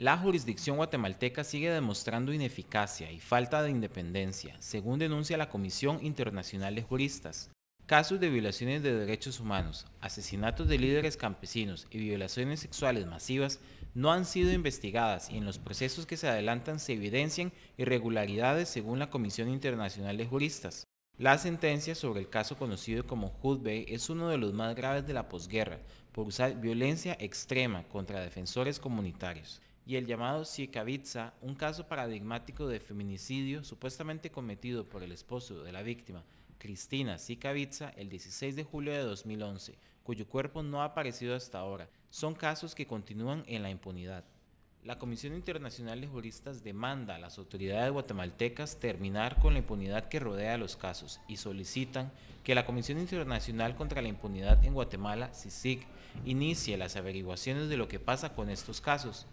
La jurisdicción guatemalteca sigue demostrando ineficacia y falta de independencia, según denuncia la Comisión Internacional de Juristas. Casos de violaciones de derechos humanos, asesinatos de líderes campesinos y violaciones sexuales masivas no han sido investigadas y en los procesos que se adelantan se evidencian irregularidades según la Comisión Internacional de Juristas. La sentencia sobre el caso conocido como Hood Bay es uno de los más graves de la posguerra por usar violencia extrema contra defensores comunitarios y el llamado Sikavitsa, un caso paradigmático de feminicidio supuestamente cometido por el esposo de la víctima, Cristina Siekawitza, el 16 de julio de 2011, cuyo cuerpo no ha aparecido hasta ahora. Son casos que continúan en la impunidad. La Comisión Internacional de Juristas demanda a las autoridades guatemaltecas terminar con la impunidad que rodea los casos y solicitan que la Comisión Internacional contra la Impunidad en Guatemala, CICIG, inicie las averiguaciones de lo que pasa con estos casos.